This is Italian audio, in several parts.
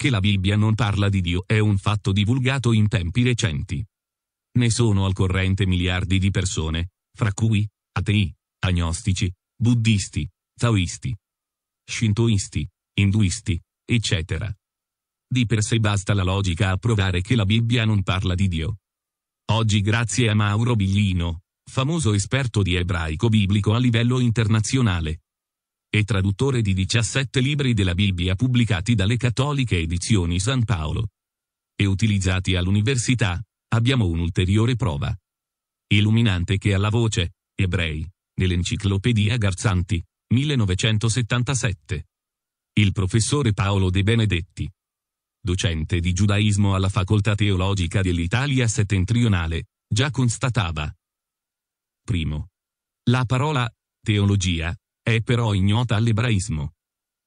Che la Bibbia non parla di Dio è un fatto divulgato in tempi recenti. Ne sono al corrente miliardi di persone, fra cui atei, agnostici, buddisti, taoisti, shintoisti, induisti, eccetera. Di per sé basta la logica a provare che la Bibbia non parla di Dio. Oggi grazie a Mauro Biglino, famoso esperto di ebraico biblico a livello internazionale, e traduttore di 17 libri della Bibbia pubblicati dalle cattoliche edizioni San Paolo e utilizzati all'università, abbiamo un'ulteriore prova. Illuminante che alla voce, ebrei, nell'enciclopedia Garzanti, 1977. Il professore Paolo De Benedetti, docente di giudaismo alla Facoltà Teologica dell'Italia settentrionale, già constatava. Primo. La parola teologia è però ignota all'ebraismo.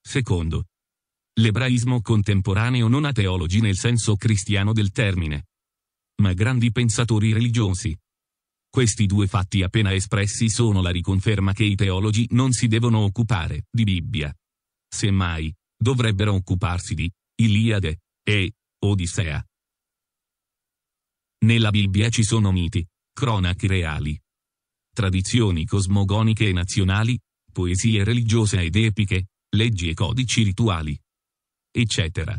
Secondo, l'ebraismo contemporaneo non ha teologi nel senso cristiano del termine, ma grandi pensatori religiosi. Questi due fatti appena espressi sono la riconferma che i teologi non si devono occupare di Bibbia. Semmai, dovrebbero occuparsi di Iliade e Odissea. Nella Bibbia ci sono miti, cronache reali, tradizioni cosmogoniche e nazionali, poesie religiose ed epiche, leggi e codici rituali, eccetera.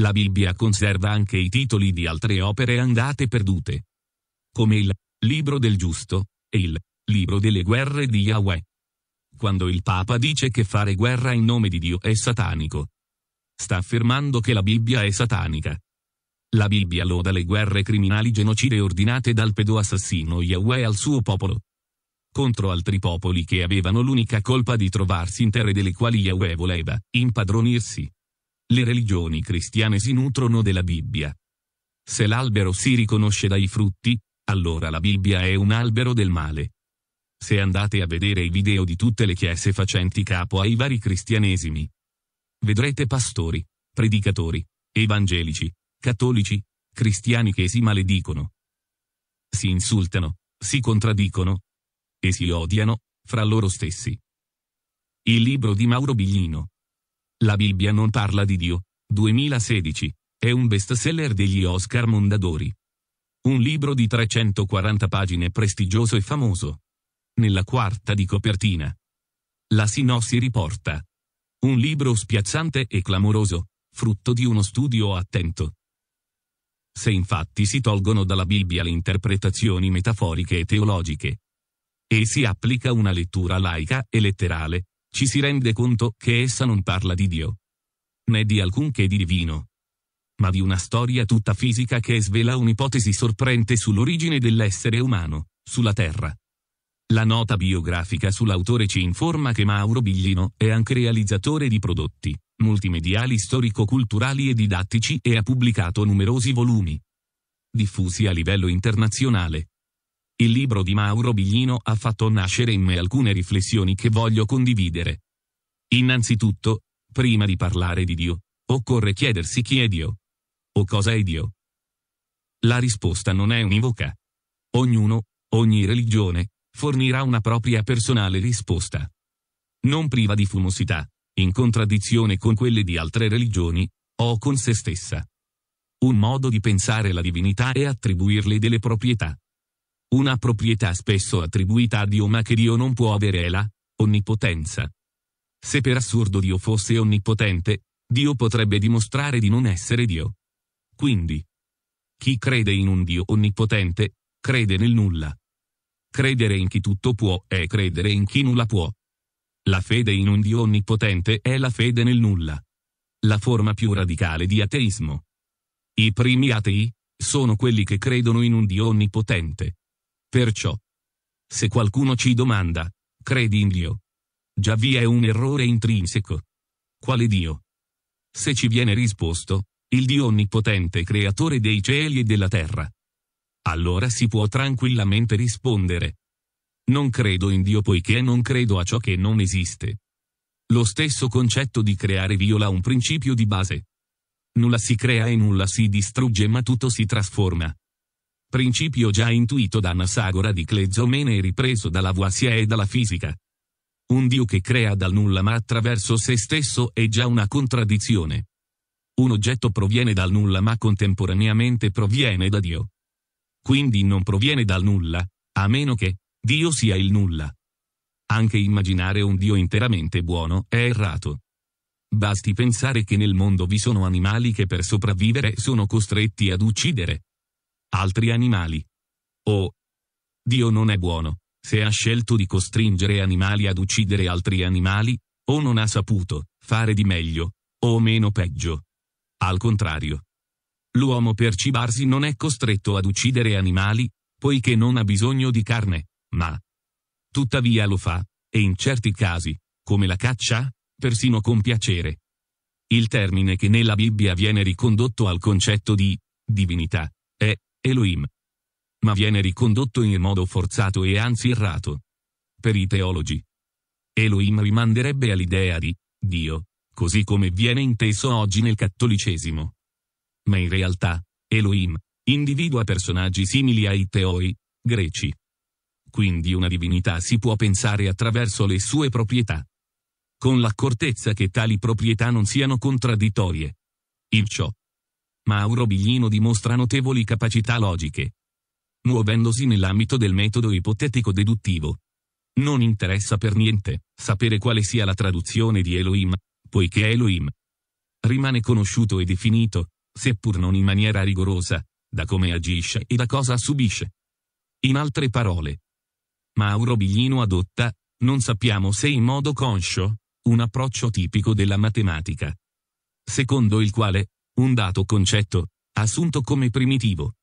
La Bibbia conserva anche i titoli di altre opere andate perdute, come il Libro del Giusto e il Libro delle guerre di Yahweh. Quando il Papa dice che fare guerra in nome di Dio è satanico, sta affermando che la Bibbia è satanica. La Bibbia loda le guerre criminali genocide ordinate dal pedo assassino Yahweh al suo popolo, contro altri popoli che avevano l'unica colpa di trovarsi in terre delle quali Yahweh voleva impadronirsi. Le religioni cristiane si nutrono della Bibbia. Se l'albero si riconosce dai frutti, allora la Bibbia è un albero del male. Se andate a vedere i video di tutte le chiese facenti capo ai vari cristianesimi, vedrete pastori, predicatori, evangelici, cattolici, cristiani che si maledicono. Si insultano, si contraddicono, e si odiano, fra loro stessi. Il libro di Mauro Biglino. La Bibbia non parla di Dio, 2016, è un bestseller degli Oscar Mondadori. Un libro di 340 pagine prestigioso e famoso. Nella quarta di copertina. La Sinossi riporta. Un libro spiazzante e clamoroso, frutto di uno studio attento. Se infatti si tolgono dalla Bibbia le interpretazioni metaforiche e teologiche, e si applica una lettura laica e letterale, ci si rende conto che essa non parla di Dio, né di alcunché di divino, ma di una storia tutta fisica che svela un'ipotesi sorprendente sull'origine dell'essere umano, sulla Terra. La nota biografica sull'autore ci informa che Mauro Biglino è anche realizzatore di prodotti multimediali storico-culturali e didattici e ha pubblicato numerosi volumi diffusi a livello internazionale, il libro di Mauro Biglino ha fatto nascere in me alcune riflessioni che voglio condividere. Innanzitutto, prima di parlare di Dio, occorre chiedersi chi è Dio. O cosa è Dio? La risposta non è univoca. Ognuno, ogni religione, fornirà una propria personale risposta. Non priva di fumosità, in contraddizione con quelle di altre religioni, o con se stessa. Un modo di pensare la divinità è attribuirle delle proprietà una proprietà spesso attribuita a Dio ma che Dio non può avere è la onnipotenza. Se per assurdo Dio fosse onnipotente, Dio potrebbe dimostrare di non essere Dio. Quindi, chi crede in un Dio onnipotente, crede nel nulla. Credere in chi tutto può è credere in chi nulla può. La fede in un Dio onnipotente è la fede nel nulla. La forma più radicale di ateismo. I primi atei sono quelli che credono in un Dio onnipotente. Perciò, se qualcuno ci domanda, credi in Dio? Già vi è un errore intrinseco. Quale Dio? Se ci viene risposto, il Dio onnipotente creatore dei cieli e della terra. Allora si può tranquillamente rispondere. Non credo in Dio poiché non credo a ciò che non esiste. Lo stesso concetto di creare viola un principio di base. Nulla si crea e nulla si distrugge ma tutto si trasforma principio già intuito da Anassagora di Clezomene e ripreso dalla Voissier e dalla fisica. Un Dio che crea dal nulla ma attraverso se stesso è già una contraddizione. Un oggetto proviene dal nulla ma contemporaneamente proviene da Dio. Quindi non proviene dal nulla, a meno che Dio sia il nulla. Anche immaginare un Dio interamente buono è errato. Basti pensare che nel mondo vi sono animali che per sopravvivere sono costretti ad uccidere, altri animali. Oh, Dio non è buono, se ha scelto di costringere animali ad uccidere altri animali, o non ha saputo fare di meglio, o meno peggio. Al contrario. L'uomo per cibarsi non è costretto ad uccidere animali, poiché non ha bisogno di carne, ma tuttavia lo fa, e in certi casi, come la caccia, persino con piacere. Il termine che nella Bibbia viene ricondotto al concetto di divinità Elohim. Ma viene ricondotto in modo forzato e anzi errato. Per i teologi, Elohim rimanderebbe all'idea di Dio, così come viene inteso oggi nel cattolicesimo. Ma in realtà, Elohim individua personaggi simili ai teoi, greci. Quindi una divinità si può pensare attraverso le sue proprietà. Con l'accortezza che tali proprietà non siano contraddittorie. Il ciò Mauro Biglino dimostra notevoli capacità logiche. Muovendosi nell'ambito del metodo ipotetico-deduttivo. Non interessa per niente sapere quale sia la traduzione di Elohim, poiché Elohim rimane conosciuto e definito, seppur non in maniera rigorosa, da come agisce e da cosa subisce. In altre parole, Mauro Biglino adotta, non sappiamo se in modo conscio, un approccio tipico della matematica, secondo il quale un dato concetto, assunto come primitivo.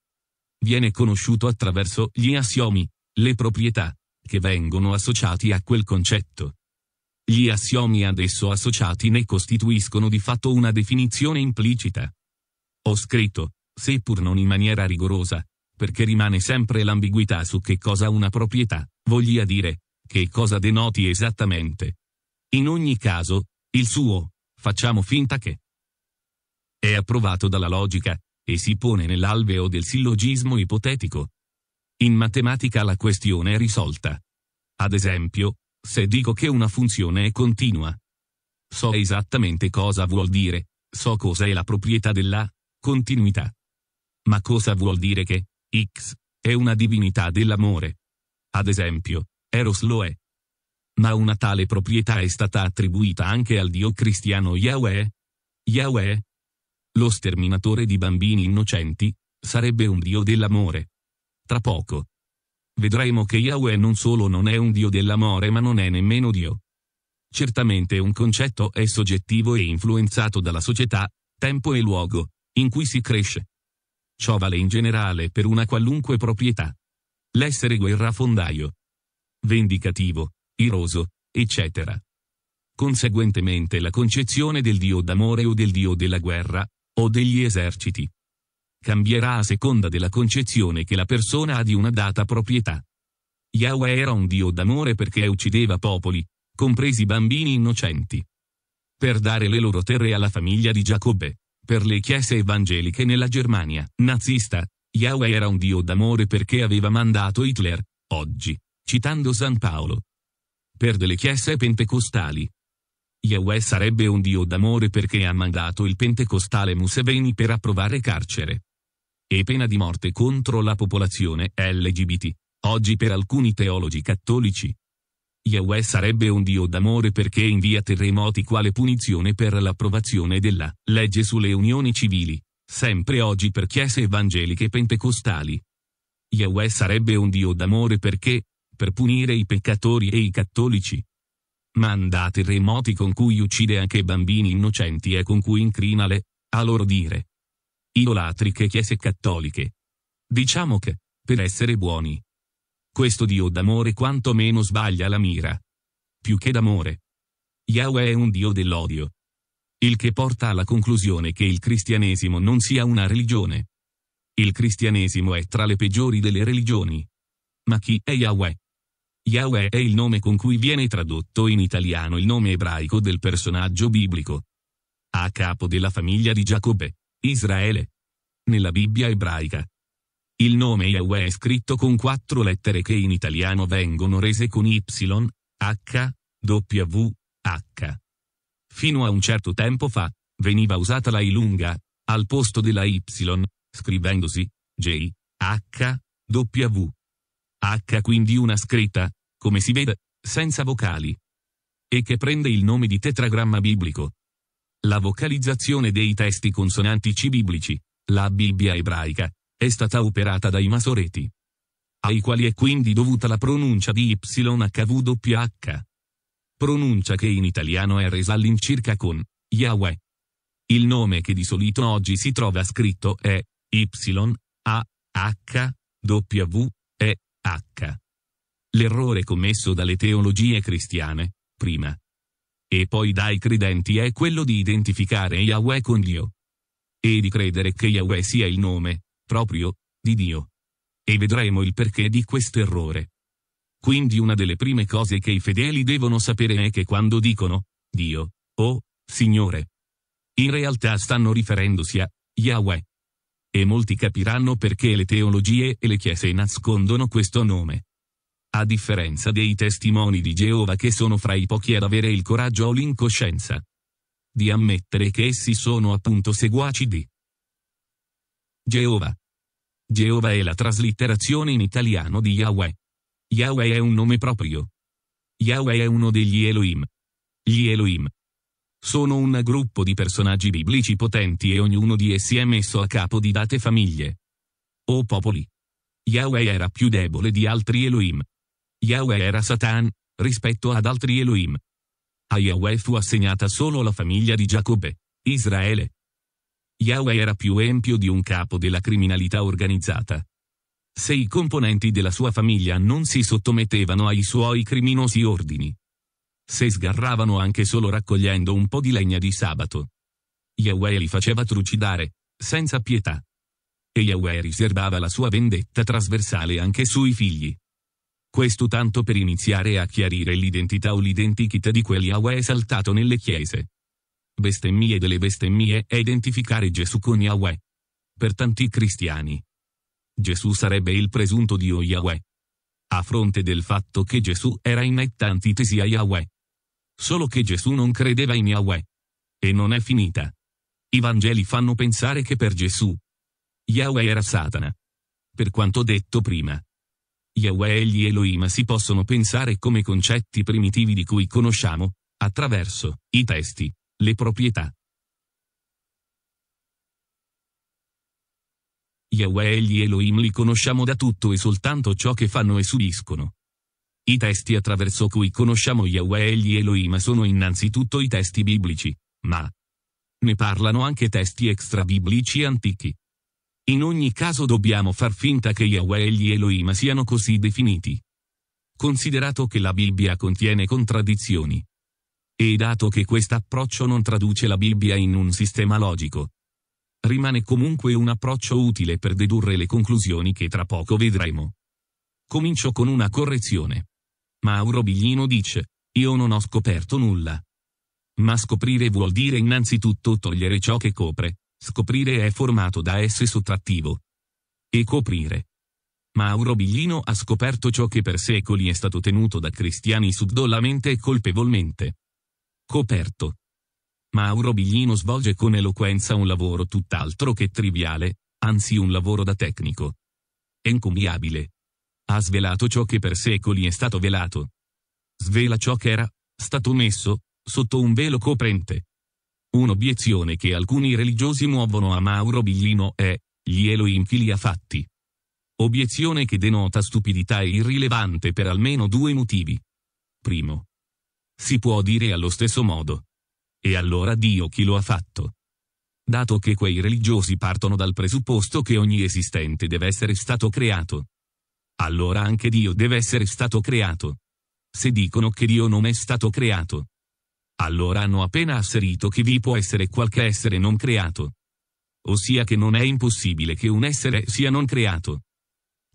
Viene conosciuto attraverso gli assiomi, le proprietà, che vengono associati a quel concetto. Gli assiomi ad esso associati ne costituiscono di fatto una definizione implicita. Ho scritto, seppur non in maniera rigorosa, perché rimane sempre l'ambiguità su che cosa una proprietà voglia dire, che cosa denoti esattamente. In ogni caso, il suo, facciamo finta che, è approvato dalla logica e si pone nell'alveo del sillogismo ipotetico. In matematica la questione è risolta. Ad esempio, se dico che una funzione è continua, so esattamente cosa vuol dire, so cosa è la proprietà della continuità. Ma cosa vuol dire che X è una divinità dell'amore? Ad esempio, Eros lo è. Ma una tale proprietà è stata attribuita anche al dio cristiano Yahweh. Yahweh, lo sterminatore di bambini innocenti sarebbe un dio dell'amore. Tra poco. Vedremo che Yahweh non solo non è un dio dell'amore ma non è nemmeno dio. Certamente un concetto è soggettivo e influenzato dalla società, tempo e luogo, in cui si cresce. Ciò vale in generale per una qualunque proprietà. L'essere guerrafondaio, vendicativo, iroso, eccetera. Conseguentemente la concezione del Dio d'amore o del Dio della guerra, o degli eserciti. Cambierà a seconda della concezione che la persona ha di una data proprietà. Yahweh era un dio d'amore perché uccideva popoli, compresi bambini innocenti. Per dare le loro terre alla famiglia di Giacobbe, per le chiese evangeliche nella Germania nazista, Yahweh era un dio d'amore perché aveva mandato Hitler, oggi, citando San Paolo. Per delle chiese pentecostali, Yahweh sarebbe un dio d'amore perché ha mandato il pentecostale Museveni per approvare carcere e pena di morte contro la popolazione LGBT, oggi per alcuni teologi cattolici. Yahweh sarebbe un dio d'amore perché invia terremoti quale punizione per l'approvazione della legge sulle unioni civili, sempre oggi per chiese evangeliche pentecostali. Yahweh sarebbe un dio d'amore perché, per punire i peccatori e i cattolici, mandati remoti con cui uccide anche bambini innocenti e con cui incrina le, a loro dire, idolatriche chiese cattoliche. Diciamo che, per essere buoni, questo Dio d'amore quantomeno sbaglia la mira. Più che d'amore. Yahweh è un Dio dell'odio. Il che porta alla conclusione che il cristianesimo non sia una religione. Il cristianesimo è tra le peggiori delle religioni. Ma chi è Yahweh? Yahweh è il nome con cui viene tradotto in italiano il nome ebraico del personaggio biblico. A capo della famiglia di Giacobbe, Israele. Nella Bibbia ebraica. Il nome Yahweh è scritto con quattro lettere che in italiano vengono rese con Y, H, W, H. Fino a un certo tempo fa, veniva usata la I lunga, al posto della Y, scrivendosi J, H, W. H quindi una scritta, come si vede, senza vocali. E che prende il nome di tetragramma biblico. La vocalizzazione dei testi consonantici biblici, la Bibbia ebraica, è stata operata dai masoreti. Ai quali è quindi dovuta la pronuncia di YHWH. Pronuncia che in italiano è resa all'incirca con Yahweh. Il nome che di solito oggi si trova scritto è YAHWH. H. L'errore commesso dalle teologie cristiane, prima, e poi dai credenti è quello di identificare Yahweh con Dio. E di credere che Yahweh sia il nome, proprio, di Dio. E vedremo il perché di questo errore. Quindi una delle prime cose che i fedeli devono sapere è che quando dicono, Dio, o, oh, Signore, in realtà stanno riferendosi a, Yahweh. E molti capiranno perché le teologie e le chiese nascondono questo nome. A differenza dei testimoni di Geova che sono fra i pochi ad avere il coraggio o l'incoscienza di ammettere che essi sono appunto seguaci di Geova. Geova è la traslitterazione in italiano di Yahweh. Yahweh è un nome proprio. Yahweh è uno degli Elohim. Gli Elohim, sono un gruppo di personaggi biblici potenti e ognuno di essi è messo a capo di date famiglie. O popoli! Yahweh era più debole di altri Elohim. Yahweh era Satan, rispetto ad altri Elohim. A Yahweh fu assegnata solo la famiglia di Giacobbe, Israele. Yahweh era più empio di un capo della criminalità organizzata. Se i componenti della sua famiglia non si sottomettevano ai suoi criminosi ordini, se sgarravano anche solo raccogliendo un po' di legna di sabato. Yahweh li faceva trucidare, senza pietà. E Yahweh riservava la sua vendetta trasversale anche sui figli. Questo tanto per iniziare a chiarire l'identità o l'identichità di quelli Yahweh esaltato nelle chiese. Bestemmie delle bestemmie è identificare Gesù con Yahweh. Per tanti cristiani. Gesù sarebbe il presunto Dio Yahweh. A fronte del fatto che Gesù era in netta antitesi a Yahweh. Solo che Gesù non credeva in Yahweh. E non è finita. I Vangeli fanno pensare che per Gesù Yahweh era Satana. Per quanto detto prima, Yahweh e gli Elohim si possono pensare come concetti primitivi di cui conosciamo, attraverso i testi, le proprietà. Yahweh e gli Elohim li conosciamo da tutto e soltanto ciò che fanno e subiscono. I testi attraverso cui conosciamo Yahweh e gli Elohim sono innanzitutto i testi biblici, ma ne parlano anche testi extrabiblici antichi. In ogni caso dobbiamo far finta che Yahweh e gli Elohim siano così definiti. Considerato che la Bibbia contiene contraddizioni. E dato che questo approccio non traduce la Bibbia in un sistema logico, rimane comunque un approccio utile per dedurre le conclusioni che tra poco vedremo. Comincio con una correzione. Mauro Biglino dice, io non ho scoperto nulla. Ma scoprire vuol dire innanzitutto togliere ciò che copre, scoprire è formato da S sottrattivo. E coprire. Mauro Biglino ha scoperto ciò che per secoli è stato tenuto da cristiani subdolamente e colpevolmente. Coperto. Mauro Biglino svolge con eloquenza un lavoro tutt'altro che triviale, anzi un lavoro da tecnico. Encomiabile, ha svelato ciò che per secoli è stato velato. Svela ciò che era stato messo sotto un velo coprente. Un'obiezione che alcuni religiosi muovono a Mauro Biglino è, gli Elohim chi li ha fatti. Obiezione che denota stupidità e irrilevante per almeno due motivi. Primo. Si può dire allo stesso modo. E allora Dio chi lo ha fatto? Dato che quei religiosi partono dal presupposto che ogni esistente deve essere stato creato, allora anche Dio deve essere stato creato. Se dicono che Dio non è stato creato, allora hanno appena asserito che vi può essere qualche essere non creato. Ossia che non è impossibile che un essere sia non creato.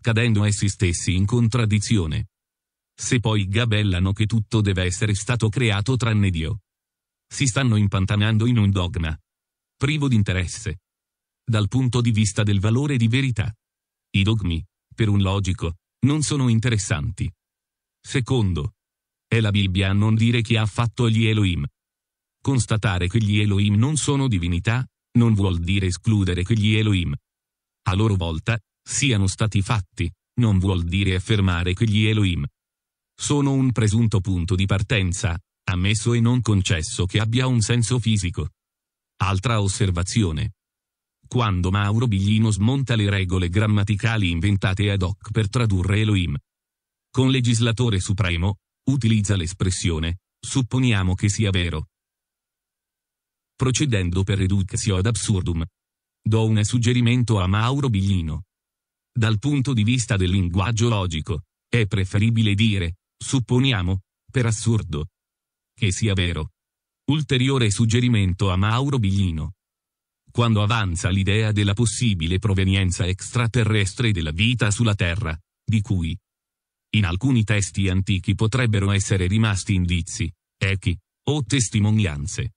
Cadendo essi stessi in contraddizione. Se poi gabellano che tutto deve essere stato creato tranne Dio. Si stanno impantanando in un dogma. Privo di interesse. Dal punto di vista del valore di verità. I dogmi, per un logico, non sono interessanti. Secondo, è la Bibbia a non dire chi ha fatto gli Elohim. Constatare che gli Elohim non sono divinità, non vuol dire escludere che gli Elohim, a loro volta, siano stati fatti, non vuol dire affermare che gli Elohim sono un presunto punto di partenza, ammesso e non concesso che abbia un senso fisico. Altra osservazione quando Mauro Biglino smonta le regole grammaticali inventate ad hoc per tradurre Elohim. Con legislatore supremo, utilizza l'espressione, supponiamo che sia vero. Procedendo per reductio ad absurdum. Do un suggerimento a Mauro Biglino. Dal punto di vista del linguaggio logico, è preferibile dire, supponiamo, per assurdo. Che sia vero. Ulteriore suggerimento a Mauro Biglino quando avanza l'idea della possibile provenienza extraterrestre della vita sulla Terra, di cui in alcuni testi antichi potrebbero essere rimasti indizi, echi, o testimonianze.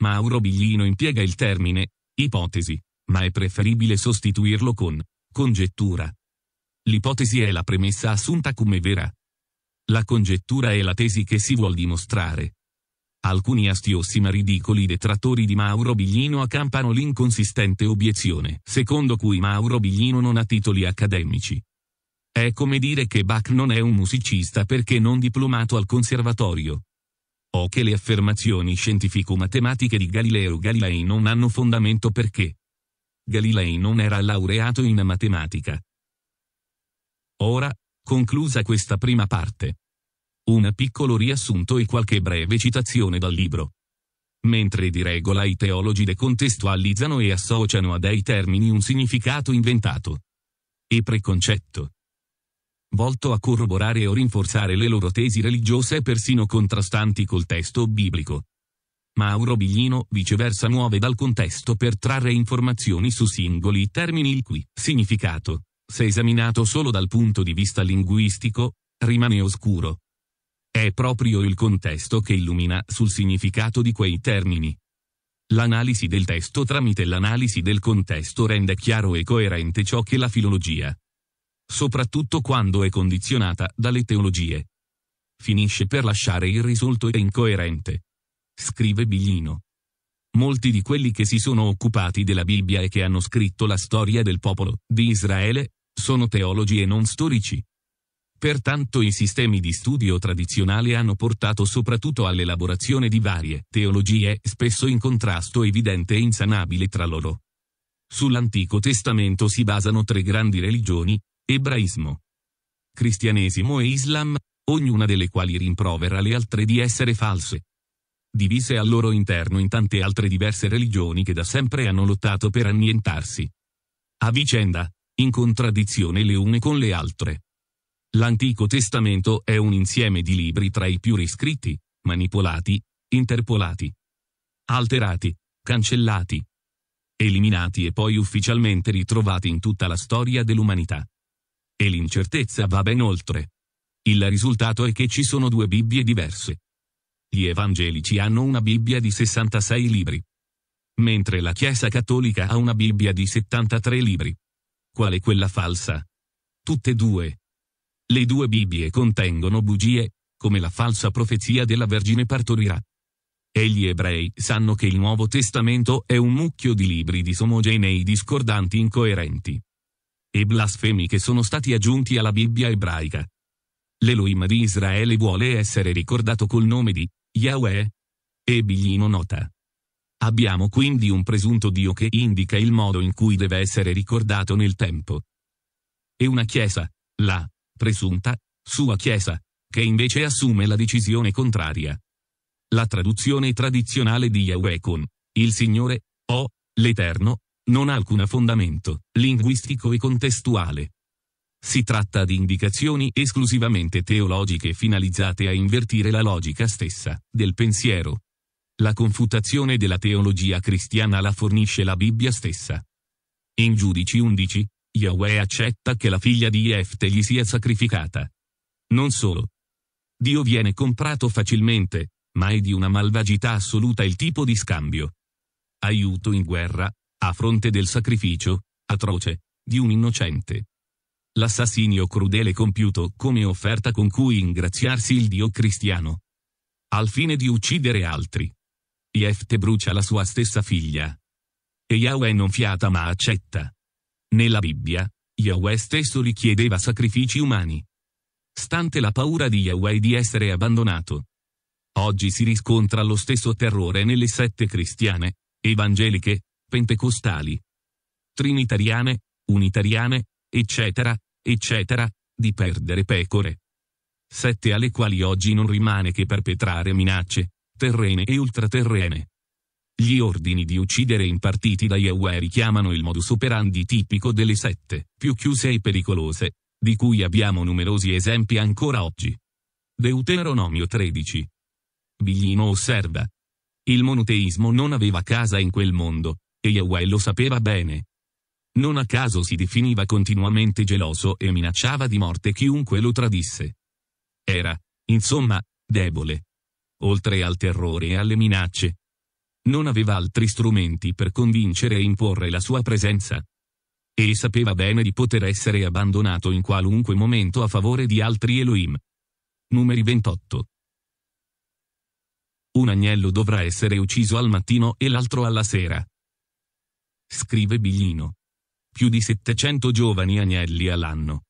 Mauro Biglino impiega il termine ipotesi, ma è preferibile sostituirlo con congettura. L'ipotesi è la premessa assunta come vera. La congettura è la tesi che si vuol dimostrare. Alcuni astiosi ma ridicoli detrattori di Mauro Biglino accampano l'inconsistente obiezione, secondo cui Mauro Biglino non ha titoli accademici. È come dire che Bach non è un musicista perché non diplomato al conservatorio. O che le affermazioni scientifico-matematiche di Galileo Galilei non hanno fondamento perché Galilei non era laureato in matematica. Ora, conclusa questa prima parte, un piccolo riassunto e qualche breve citazione dal libro. Mentre di regola i teologi decontestualizzano e associano a dei termini un significato inventato e preconcetto, volto a corroborare o rinforzare le loro tesi religiose persino contrastanti col testo biblico. Mauro Biglino viceversa muove dal contesto per trarre informazioni su singoli termini il cui significato, se esaminato solo dal punto di vista linguistico, rimane oscuro. È proprio il contesto che illumina sul significato di quei termini. L'analisi del testo tramite l'analisi del contesto rende chiaro e coerente ciò che la filologia, soprattutto quando è condizionata dalle teologie, finisce per lasciare il risulto incoerente. Scrive Biglino. Molti di quelli che si sono occupati della Bibbia e che hanno scritto la storia del popolo di Israele, sono teologi e non storici. Pertanto i sistemi di studio tradizionali hanno portato soprattutto all'elaborazione di varie teologie, spesso in contrasto evidente e insanabile tra loro. Sull'Antico Testamento si basano tre grandi religioni, ebraismo, cristianesimo e islam, ognuna delle quali rimprovera le altre di essere false. Divise al loro interno in tante altre diverse religioni che da sempre hanno lottato per annientarsi. A vicenda, in contraddizione le une con le altre. L'Antico Testamento è un insieme di libri tra i più riscritti, manipolati, interpolati, alterati, cancellati, eliminati e poi ufficialmente ritrovati in tutta la storia dell'umanità. E l'incertezza va ben oltre. Il risultato è che ci sono due Bibbie diverse. Gli evangelici hanno una Bibbia di 66 libri, mentre la Chiesa cattolica ha una Bibbia di 73 libri. Quale quella falsa? Tutte e due, le due Bibbie contengono bugie, come la falsa profezia della Vergine partorirà. E gli ebrei sanno che il Nuovo Testamento è un mucchio di libri disomogenei, discordanti, incoerenti. E blasfemi che sono stati aggiunti alla Bibbia ebraica. L'Elohim di Israele vuole essere ricordato col nome di Yahweh. E Biglino nota. Abbiamo quindi un presunto Dio che indica il modo in cui deve essere ricordato nel tempo. E una Chiesa, la presunta, sua Chiesa, che invece assume la decisione contraria. La traduzione tradizionale di Yahweh con il Signore, o l'Eterno, non ha alcun fondamento linguistico e contestuale. Si tratta di indicazioni esclusivamente teologiche finalizzate a invertire la logica stessa del pensiero. La confutazione della teologia cristiana la fornisce la Bibbia stessa. In Giudici 11, Yahweh accetta che la figlia di Efte gli sia sacrificata. Non solo. Dio viene comprato facilmente, ma è di una malvagità assoluta il tipo di scambio. Aiuto in guerra, a fronte del sacrificio, atroce, di un innocente. L'assassinio crudele compiuto come offerta con cui ingraziarsi il Dio cristiano. Al fine di uccidere altri. Efte brucia la sua stessa figlia. E Yahweh non fiata ma accetta. Nella Bibbia, Yahweh stesso richiedeva sacrifici umani. Stante la paura di Yahweh di essere abbandonato. Oggi si riscontra lo stesso terrore nelle sette cristiane, evangeliche, pentecostali, trinitariane, unitariane, eccetera, eccetera, di perdere pecore. Sette alle quali oggi non rimane che perpetrare minacce, terrene e ultraterrene. Gli ordini di uccidere impartiti da Yahweh richiamano il modus operandi tipico delle sette, più chiuse e pericolose, di cui abbiamo numerosi esempi ancora oggi. Deuteronomio 13. Biglino osserva. Il monoteismo non aveva casa in quel mondo, e Yahweh lo sapeva bene. Non a caso si definiva continuamente geloso e minacciava di morte chiunque lo tradisse. Era, insomma, debole. Oltre al terrore e alle minacce, non aveva altri strumenti per convincere e imporre la sua presenza. E sapeva bene di poter essere abbandonato in qualunque momento a favore di altri Elohim. Numeri 28. Un agnello dovrà essere ucciso al mattino e l'altro alla sera. Scrive Biglino. Più di 700 giovani agnelli all'anno.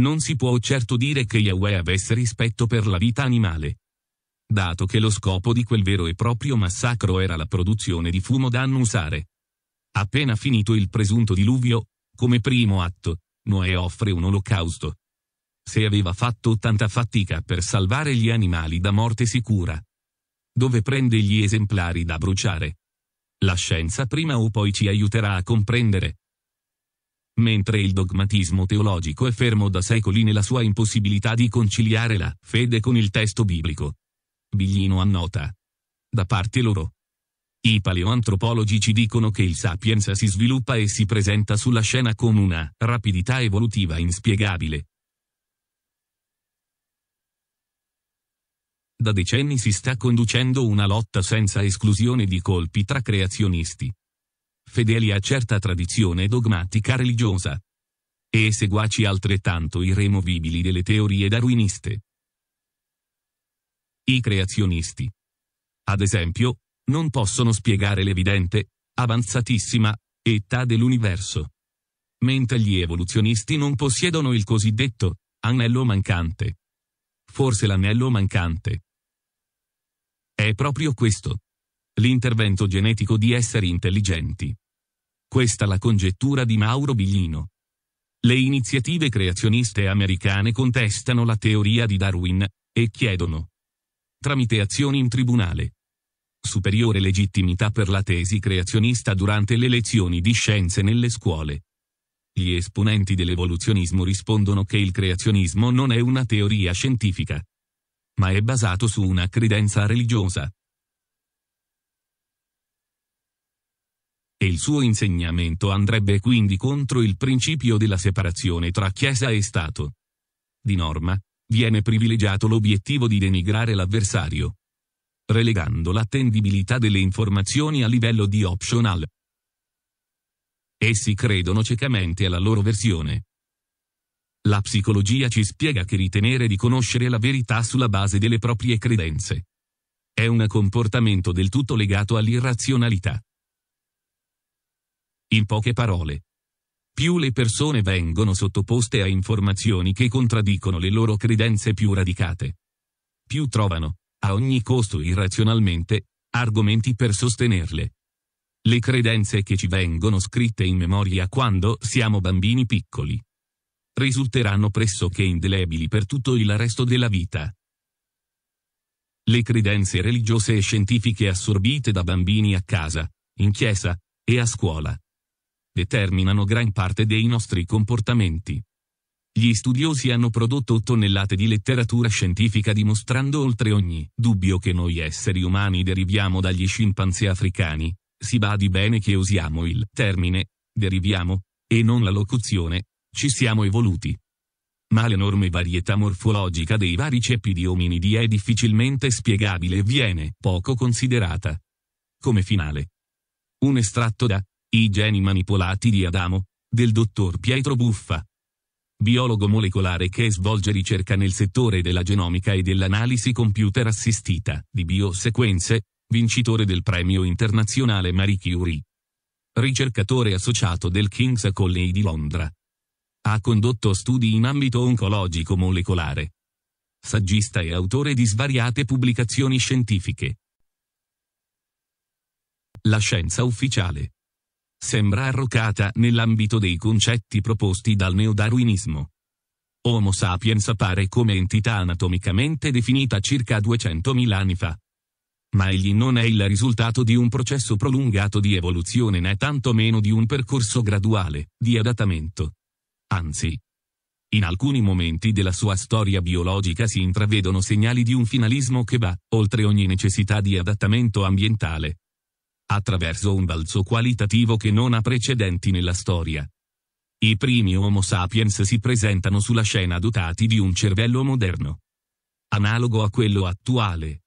Non si può certo dire che Yahweh avesse rispetto per la vita animale dato che lo scopo di quel vero e proprio massacro era la produzione di fumo da annusare. Appena finito il presunto diluvio, come primo atto, Noè offre un olocausto. Se aveva fatto tanta fatica per salvare gli animali da morte sicura, dove prende gli esemplari da bruciare? La scienza prima o poi ci aiuterà a comprendere. Mentre il dogmatismo teologico è fermo da secoli nella sua impossibilità di conciliare la fede con il testo biblico, Biglino annota. Da parte loro. I paleoantropologi ci dicono che il sapiens si sviluppa e si presenta sulla scena con una rapidità evolutiva inspiegabile. Da decenni si sta conducendo una lotta senza esclusione di colpi tra creazionisti, fedeli a certa tradizione dogmatica religiosa, e seguaci altrettanto irremovibili delle teorie darwiniste. I creazionisti. Ad esempio, non possono spiegare l'evidente, avanzatissima, età dell'universo. Mentre gli evoluzionisti non possiedono il cosiddetto anello mancante. Forse l'anello mancante. È proprio questo. L'intervento genetico di esseri intelligenti. Questa la congettura di Mauro Biglino. Le iniziative creazioniste americane contestano la teoria di Darwin, e chiedono tramite azioni in tribunale. Superiore legittimità per la tesi creazionista durante le lezioni di scienze nelle scuole. Gli esponenti dell'evoluzionismo rispondono che il creazionismo non è una teoria scientifica, ma è basato su una credenza religiosa. E il suo insegnamento andrebbe quindi contro il principio della separazione tra Chiesa e Stato. Di norma, viene privilegiato l'obiettivo di denigrare l'avversario, relegando l'attendibilità delle informazioni a livello di optional. Essi credono ciecamente alla loro versione. La psicologia ci spiega che ritenere di conoscere la verità sulla base delle proprie credenze è un comportamento del tutto legato all'irrazionalità. In poche parole, più le persone vengono sottoposte a informazioni che contraddicono le loro credenze più radicate. Più trovano, a ogni costo irrazionalmente, argomenti per sostenerle. Le credenze che ci vengono scritte in memoria quando siamo bambini piccoli risulteranno pressoché indelebili per tutto il resto della vita. Le credenze religiose e scientifiche assorbite da bambini a casa, in chiesa e a scuola determinano gran parte dei nostri comportamenti. Gli studiosi hanno prodotto tonnellate di letteratura scientifica dimostrando oltre ogni dubbio che noi esseri umani deriviamo dagli scimpanzé africani. Si badi bene che usiamo il termine deriviamo e non la locuzione ci siamo evoluti. Ma l'enorme varietà morfologica dei vari ceppi di ominidi è difficilmente spiegabile e viene poco considerata. Come finale. Un estratto da i geni manipolati di Adamo, del dottor Pietro Buffa. Biologo molecolare che svolge ricerca nel settore della genomica e dell'analisi computer assistita, di biosequenze, vincitore del premio internazionale Marie Curie. Ricercatore associato del King's College di Londra. Ha condotto studi in ambito oncologico molecolare. Saggista e autore di svariate pubblicazioni scientifiche. La scienza ufficiale sembra arroccata nell'ambito dei concetti proposti dal neodarwinismo. Homo sapiens appare come entità anatomicamente definita circa 200.000 anni fa. Ma egli non è il risultato di un processo prolungato di evoluzione né tantomeno di un percorso graduale, di adattamento. Anzi, in alcuni momenti della sua storia biologica si intravedono segnali di un finalismo che va, oltre ogni necessità di adattamento ambientale, attraverso un balzo qualitativo che non ha precedenti nella storia. I primi Homo sapiens si presentano sulla scena dotati di un cervello moderno, analogo a quello attuale.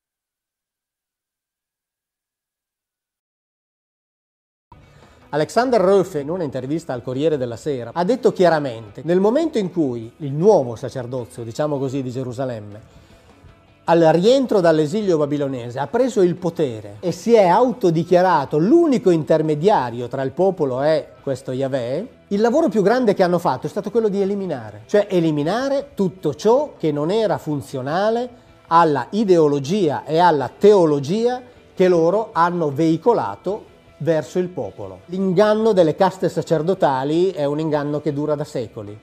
Alexander Rolfe, in una intervista al Corriere della Sera, ha detto chiaramente, nel momento in cui il nuovo sacerdozio, diciamo così, di Gerusalemme, al rientro dall'esilio babilonese, ha preso il potere e si è autodichiarato l'unico intermediario tra il popolo e questo Yahweh, il lavoro più grande che hanno fatto è stato quello di eliminare, cioè eliminare tutto ciò che non era funzionale alla ideologia e alla teologia che loro hanno veicolato verso il popolo. L'inganno delle caste sacerdotali è un inganno che dura da secoli.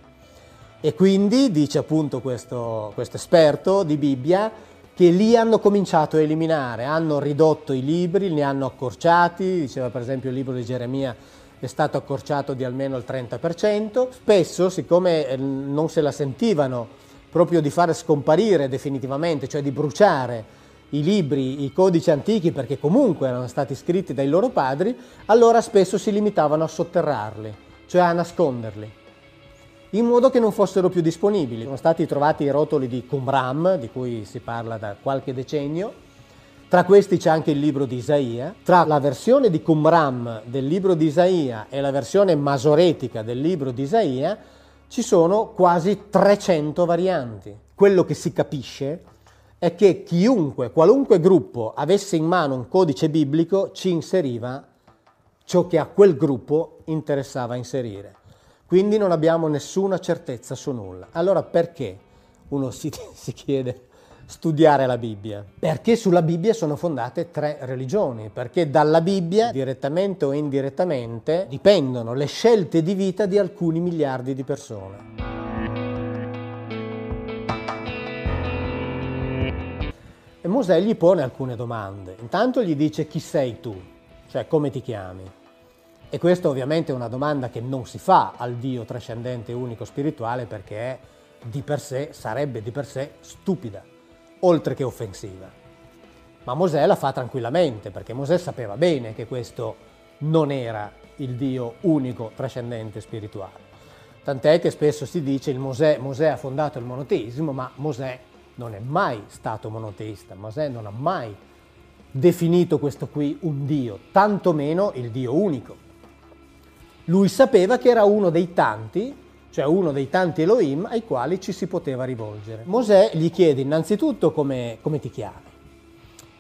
E quindi, dice appunto questo, questo esperto di Bibbia, che lì hanno cominciato a eliminare, hanno ridotto i libri, li hanno accorciati, diceva per esempio il libro di Geremia è stato accorciato di almeno il 30%, spesso siccome eh, non se la sentivano proprio di far scomparire definitivamente, cioè di bruciare i libri, i codici antichi, perché comunque erano stati scritti dai loro padri, allora spesso si limitavano a sotterrarli, cioè a nasconderli in modo che non fossero più disponibili. Sono stati trovati i rotoli di Qumram, di cui si parla da qualche decennio, tra questi c'è anche il libro di Isaia. Tra la versione di Qumram del libro di Isaia e la versione masoretica del libro di Isaia ci sono quasi 300 varianti. Quello che si capisce è che chiunque, qualunque gruppo avesse in mano un codice biblico ci inseriva ciò che a quel gruppo interessava inserire. Quindi non abbiamo nessuna certezza su nulla. Allora perché, uno si, si chiede, studiare la Bibbia? Perché sulla Bibbia sono fondate tre religioni, perché dalla Bibbia, direttamente o indirettamente, dipendono le scelte di vita di alcuni miliardi di persone. E Mosè gli pone alcune domande. Intanto gli dice chi sei tu, cioè come ti chiami. E questa ovviamente è una domanda che non si fa al Dio trascendente, unico, spirituale, perché di per sé, sarebbe di per sé stupida, oltre che offensiva. Ma Mosè la fa tranquillamente, perché Mosè sapeva bene che questo non era il Dio unico, trascendente, spirituale. Tant'è che spesso si dice che Mosè, Mosè ha fondato il monoteismo, ma Mosè non è mai stato monoteista, Mosè non ha mai definito questo qui un Dio, tantomeno il Dio unico. Lui sapeva che era uno dei tanti, cioè uno dei tanti Elohim ai quali ci si poteva rivolgere. Mosè gli chiede innanzitutto come, come ti chiami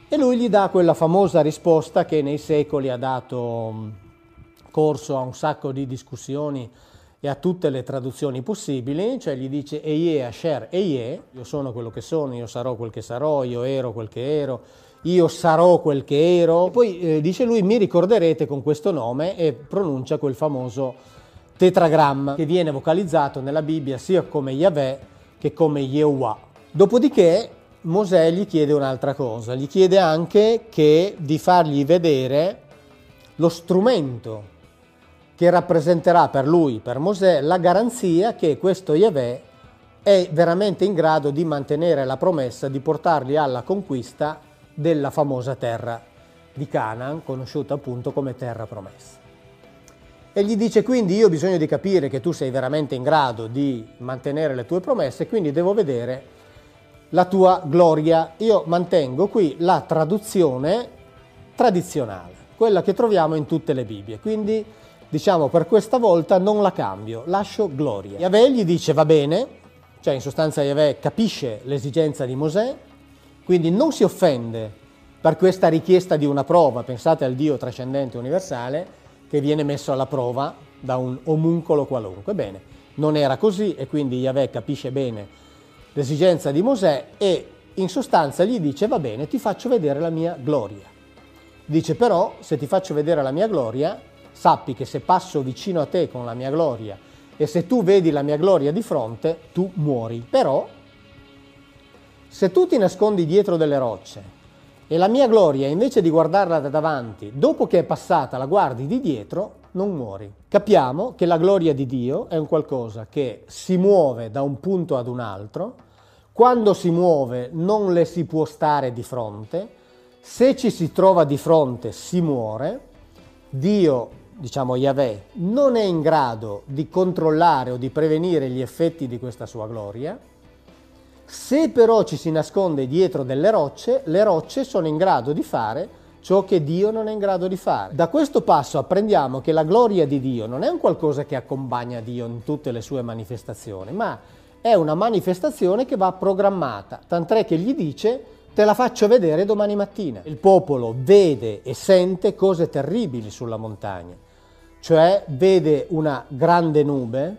e lui gli dà quella famosa risposta che nei secoli ha dato mm, corso a un sacco di discussioni e a tutte le traduzioni possibili, cioè gli dice Eie Asher Eie, io sono quello che sono, io sarò quel che sarò, io ero quel che ero, io sarò quel che ero. E poi eh, dice lui, mi ricorderete con questo nome e pronuncia quel famoso tetragramma che viene vocalizzato nella Bibbia sia come Yahweh che come Yehovah. Dopodiché Mosè gli chiede un'altra cosa, gli chiede anche che di fargli vedere lo strumento che rappresenterà per lui, per Mosè, la garanzia che questo Yahweh è veramente in grado di mantenere la promessa di portarli alla conquista della famosa terra di Canaan, conosciuta appunto come terra promessa. E gli dice quindi io ho bisogno di capire che tu sei veramente in grado di mantenere le tue promesse, quindi devo vedere la tua gloria. Io mantengo qui la traduzione tradizionale, quella che troviamo in tutte le Bibbie. Quindi diciamo per questa volta non la cambio, lascio gloria. Yahweh gli dice va bene, cioè in sostanza Yahweh capisce l'esigenza di Mosè, quindi non si offende per questa richiesta di una prova, pensate al Dio trascendente universale, che viene messo alla prova da un omuncolo qualunque. Bene, non era così e quindi Yahweh capisce bene l'esigenza di Mosè e in sostanza gli dice va bene, ti faccio vedere la mia gloria. Dice però se ti faccio vedere la mia gloria, sappi che se passo vicino a te con la mia gloria e se tu vedi la mia gloria di fronte, tu muori. Però se tu ti nascondi dietro delle rocce e la mia gloria invece di guardarla da davanti, dopo che è passata la guardi di dietro, non muori. Capiamo che la gloria di Dio è un qualcosa che si muove da un punto ad un altro, quando si muove non le si può stare di fronte, se ci si trova di fronte si muore, Dio, diciamo Yahweh, non è in grado di controllare o di prevenire gli effetti di questa sua gloria, se però ci si nasconde dietro delle rocce, le rocce sono in grado di fare ciò che Dio non è in grado di fare. Da questo passo apprendiamo che la gloria di Dio non è un qualcosa che accompagna Dio in tutte le sue manifestazioni, ma è una manifestazione che va programmata, tant'è che gli dice te la faccio vedere domani mattina. Il popolo vede e sente cose terribili sulla montagna, cioè vede una grande nube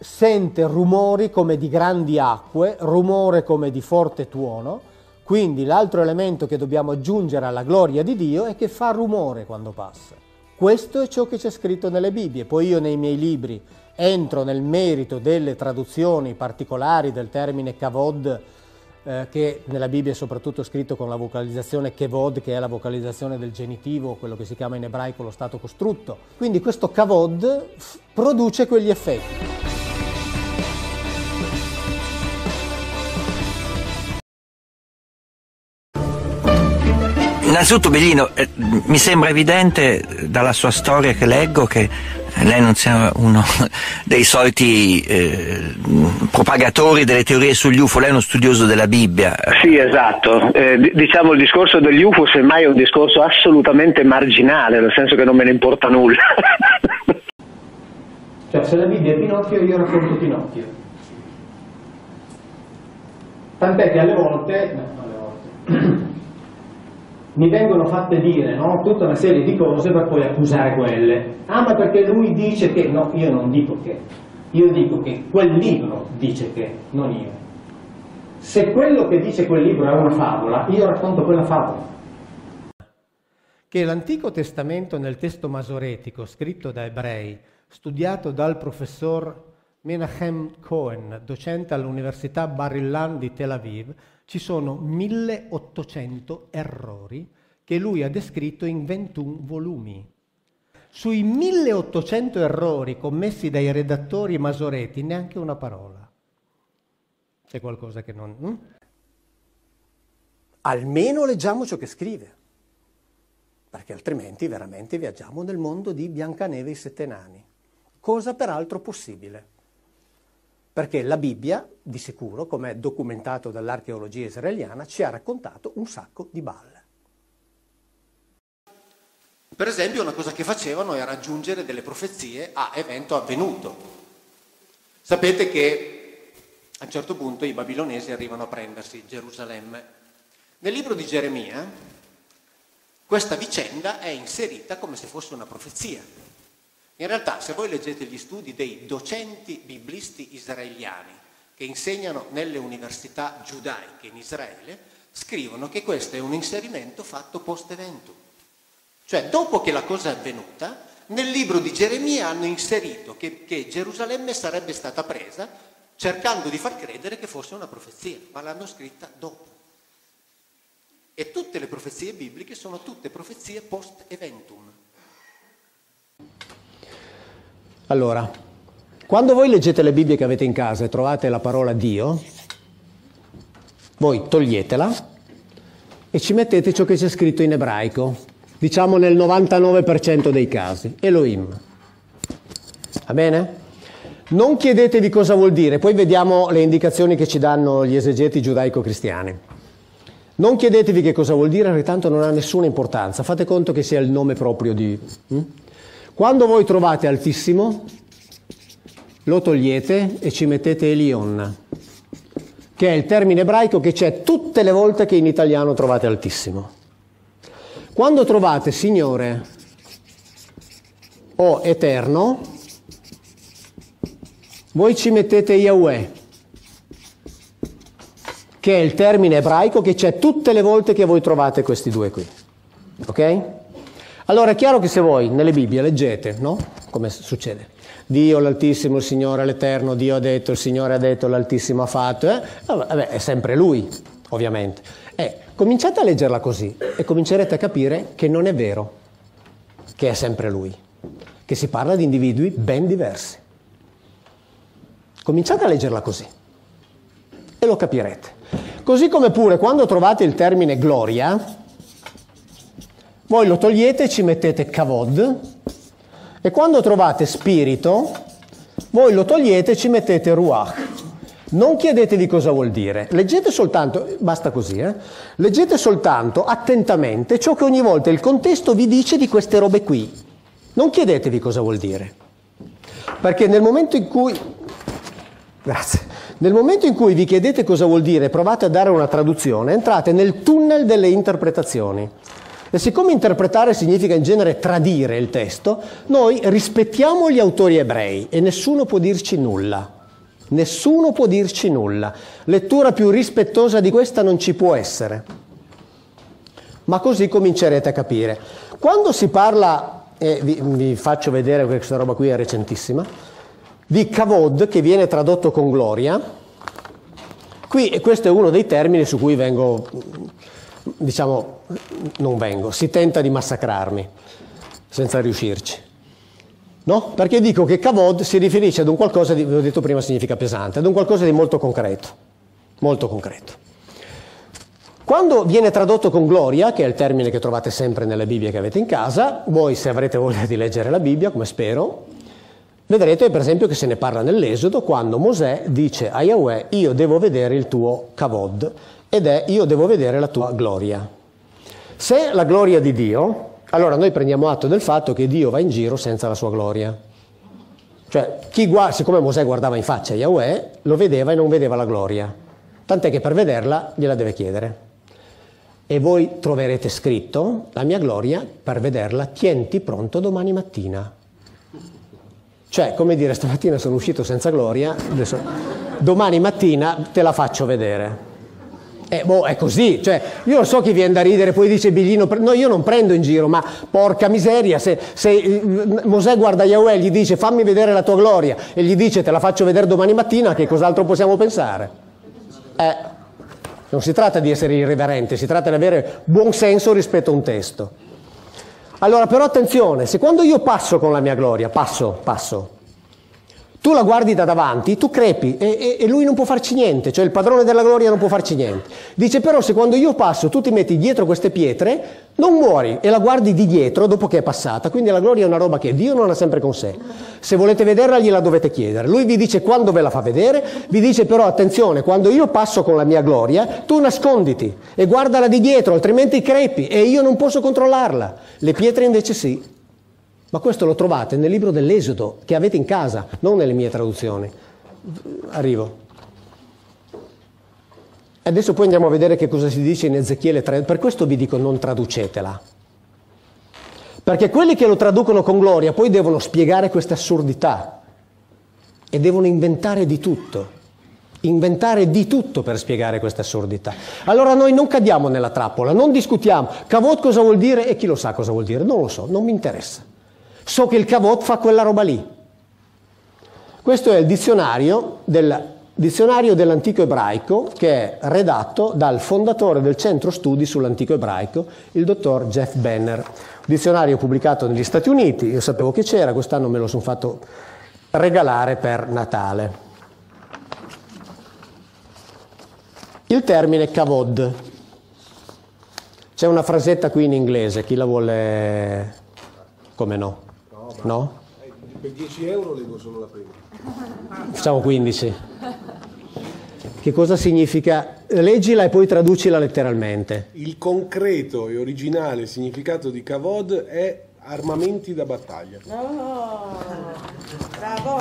sente rumori come di grandi acque, rumore come di forte tuono, quindi l'altro elemento che dobbiamo aggiungere alla gloria di Dio è che fa rumore quando passa. Questo è ciò che c'è scritto nelle Bibbie, poi io nei miei libri entro nel merito delle traduzioni particolari del termine kavod, eh, che nella Bibbia è soprattutto scritto con la vocalizzazione kevod, che è la vocalizzazione del genitivo, quello che si chiama in ebraico lo stato costrutto. Quindi questo kavod produce quegli effetti. Innanzitutto Bellino, eh, mi sembra evidente eh, dalla sua storia che leggo che lei non sia uno dei soliti eh, propagatori delle teorie sugli UFO, lei è uno studioso della Bibbia. Sì, esatto. Eh, diciamo il discorso degli UFO semmai è un discorso assolutamente marginale, nel senso che non me ne importa nulla. cioè, se la Bibbia è Pinocchio, io racconto Pinocchio. Tant'è che alle volte... No, alle volte. mi vengono fatte dire no? tutta una serie di cose per poi accusare quelle. Ah, ma perché lui dice che... No, io non dico che. Io dico che quel libro dice che, non io. Se quello che dice quel libro è una favola, io racconto quella favola. Che l'Antico Testamento nel testo masoretico, scritto da ebrei, studiato dal professor Menachem Cohen, docente all'Università Barillan di Tel Aviv, ci sono 1800 errori che lui ha descritto in 21 volumi. Sui 1800 errori commessi dai redattori masoreti neanche una parola. C'è qualcosa che non... Hm? Almeno leggiamo ciò che scrive, perché altrimenti veramente viaggiamo nel mondo di Biancaneve e i Sette Nani, cosa peraltro possibile perché la Bibbia, di sicuro, come è documentato dall'archeologia israeliana, ci ha raccontato un sacco di balle. Per esempio una cosa che facevano era aggiungere delle profezie a evento avvenuto. Sapete che a un certo punto i babilonesi arrivano a prendersi Gerusalemme. Nel libro di Geremia questa vicenda è inserita come se fosse una profezia. In realtà, se voi leggete gli studi dei docenti biblisti israeliani che insegnano nelle università giudaiche in Israele, scrivono che questo è un inserimento fatto post eventum. Cioè, dopo che la cosa è avvenuta, nel libro di Geremia hanno inserito che, che Gerusalemme sarebbe stata presa cercando di far credere che fosse una profezia, ma l'hanno scritta dopo. E tutte le profezie bibliche sono tutte profezie post eventum. Allora, quando voi leggete le Bibbie che avete in casa e trovate la parola Dio, voi toglietela e ci mettete ciò che c'è scritto in ebraico, diciamo nel 99% dei casi, Elohim. Va bene? Non chiedetevi cosa vuol dire, poi vediamo le indicazioni che ci danno gli esegeti giudaico-cristiani. Non chiedetevi che cosa vuol dire, perché tanto non ha nessuna importanza. Fate conto che sia il nome proprio di... Hm? Quando voi trovate altissimo, lo togliete e ci mettete Elion, che è il termine ebraico che c'è tutte le volte che in italiano trovate altissimo. Quando trovate Signore o Eterno, voi ci mettete Yahweh, che è il termine ebraico che c'è tutte le volte che voi trovate questi due qui. Ok? Allora è chiaro che se voi nelle Bibbie leggete, no? Come succede? Dio l'Altissimo, il Signore l'Eterno, Dio ha detto, il Signore ha detto, l'Altissimo ha fatto, eh? Vabbè, è sempre Lui, ovviamente. Eh, cominciate a leggerla così e comincerete a capire che non è vero che è sempre Lui, che si parla di individui ben diversi. Cominciate a leggerla così e lo capirete. Così come pure quando trovate il termine gloria, voi lo togliete e ci mettete kavod e quando trovate spirito, voi lo togliete e ci mettete ruach. Non chiedetevi cosa vuol dire, leggete soltanto, basta così, eh? leggete soltanto attentamente ciò che ogni volta il contesto vi dice di queste robe qui. Non chiedetevi cosa vuol dire, perché nel momento in cui, grazie, nel momento in cui vi chiedete cosa vuol dire e provate a dare una traduzione, entrate nel tunnel delle interpretazioni. E siccome interpretare significa in genere tradire il testo, noi rispettiamo gli autori ebrei e nessuno può dirci nulla. Nessuno può dirci nulla. Lettura più rispettosa di questa non ci può essere. Ma così comincerete a capire. Quando si parla, e vi, vi faccio vedere questa roba qui è recentissima, di Kavod, che viene tradotto con gloria, qui, questo è uno dei termini su cui vengo diciamo, non vengo, si tenta di massacrarmi senza riuscirci. No? Perché dico che kavod si riferisce ad un qualcosa di, ve l'ho detto prima, significa pesante, ad un qualcosa di molto concreto, molto concreto. Quando viene tradotto con gloria, che è il termine che trovate sempre nella Bibbia che avete in casa, voi se avrete voglia di leggere la Bibbia, come spero, vedrete per esempio che se ne parla nell'Esodo quando Mosè dice a Yahweh io devo vedere il tuo kavod, ed è io devo vedere la tua gloria. Se la gloria di Dio, allora noi prendiamo atto del fatto che Dio va in giro senza la sua gloria. Cioè, chi guarda, siccome Mosè guardava in faccia Yahweh, lo vedeva e non vedeva la gloria. Tant'è che per vederla gliela deve chiedere. E voi troverete scritto, la mia gloria, per vederla, tienti pronto domani mattina. Cioè, come dire, stamattina sono uscito senza gloria, adesso, domani mattina te la faccio vedere. Eh, boh, è così, cioè, io lo so chi viene da ridere, poi dice Biglino, no, io non prendo in giro, ma porca miseria, se, se mm, Mosè guarda Yahweh e gli dice fammi vedere la tua gloria, e gli dice te la faccio vedere domani mattina, che cos'altro possiamo pensare? Eh, non si tratta di essere irriverente, si tratta di avere buon senso rispetto a un testo. Allora, però attenzione, se quando io passo con la mia gloria, passo, passo, tu la guardi da davanti, tu crepi e, e, e, lui non può farci niente, cioè il padrone della gloria non può farci niente. Dice però se quando io passo tu ti metti dietro queste pietre, non muori e la guardi di dietro dopo che è passata. Quindi la gloria è una roba che Dio non ha sempre con sé. Se volete vederla gliela dovete chiedere. Lui vi dice quando ve la fa vedere, vi dice però attenzione, quando io passo con la mia gloria, tu nasconditi e guardala di dietro, altrimenti crepi e io non posso controllarla. Le pietre invece sì. Ma questo lo trovate nel libro dell'Esodo che avete in casa, non nelle mie traduzioni. Arrivo. Adesso poi andiamo a vedere che cosa si dice in Ezechiele 3, per questo vi dico non traducetela. Perché quelli che lo traducono con gloria poi devono spiegare queste assurdità e devono inventare di tutto, inventare di tutto per spiegare questa assurdità. Allora noi non cadiamo nella trappola, non discutiamo, Cavot cosa vuol dire e chi lo sa cosa vuol dire, non lo so, non mi interessa so che il cavot fa quella roba lì. Questo è il dizionario, del, dizionario dell'antico ebraico che è redatto dal fondatore del centro studi sull'antico ebraico, il dottor Jeff Banner. Un dizionario pubblicato negli Stati Uniti, io sapevo che c'era, quest'anno me lo sono fatto regalare per Natale. Il termine cavod. C'è una frasetta qui in inglese, chi la vuole... come no? No? Per 10 euro leggo solo la prima. Facciamo 15. Che cosa significa? Leggila e poi traducila letteralmente. Il concreto e originale significato di Kavod è armamenti da battaglia. Oh, bravo!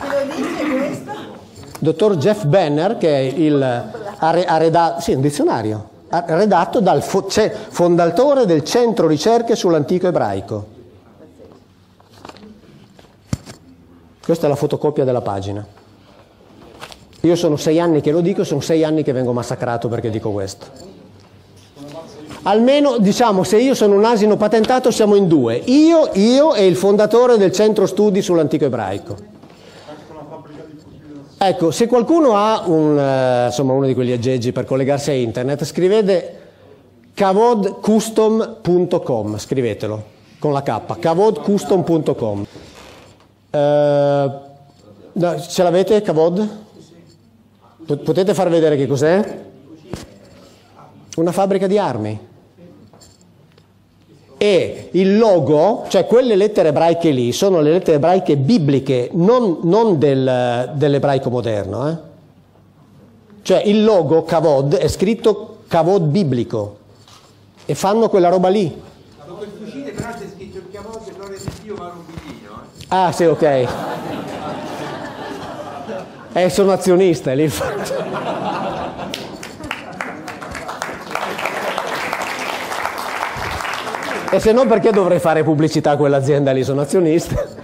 Chi lo dice questo? Dottor Jeff Banner, che è il ha redatto... Sì, un dizionario Ah, redatto dal fondatore del Centro Ricerche sull'Antico Ebraico. Questa è la fotocopia della pagina. Io sono sei anni che lo dico, e sono sei anni che vengo massacrato perché dico questo. Almeno, diciamo, se io sono un asino patentato siamo in due. Io, io e il fondatore del Centro Studi sull'Antico Ebraico. Ecco, se qualcuno ha un, eh, insomma, uno di quegli aggeggi per collegarsi a internet, scrivete cavodcustom.com, scrivetelo con la K, cavodcustom.com. Eh, ce l'avete Cavod? Potete far vedere che cos'è? Una fabbrica di armi e il logo, cioè quelle lettere ebraiche lì, sono le lettere ebraiche bibliche, non, non del, dell'ebraico moderno. Eh? Cioè il logo Kavod è scritto Kavod biblico e fanno quella roba lì. Eh. Ah sì, ok. Eh, sono azionista lì. E se no perché dovrei fare pubblicità a quell'azienda lì? Sono azionista.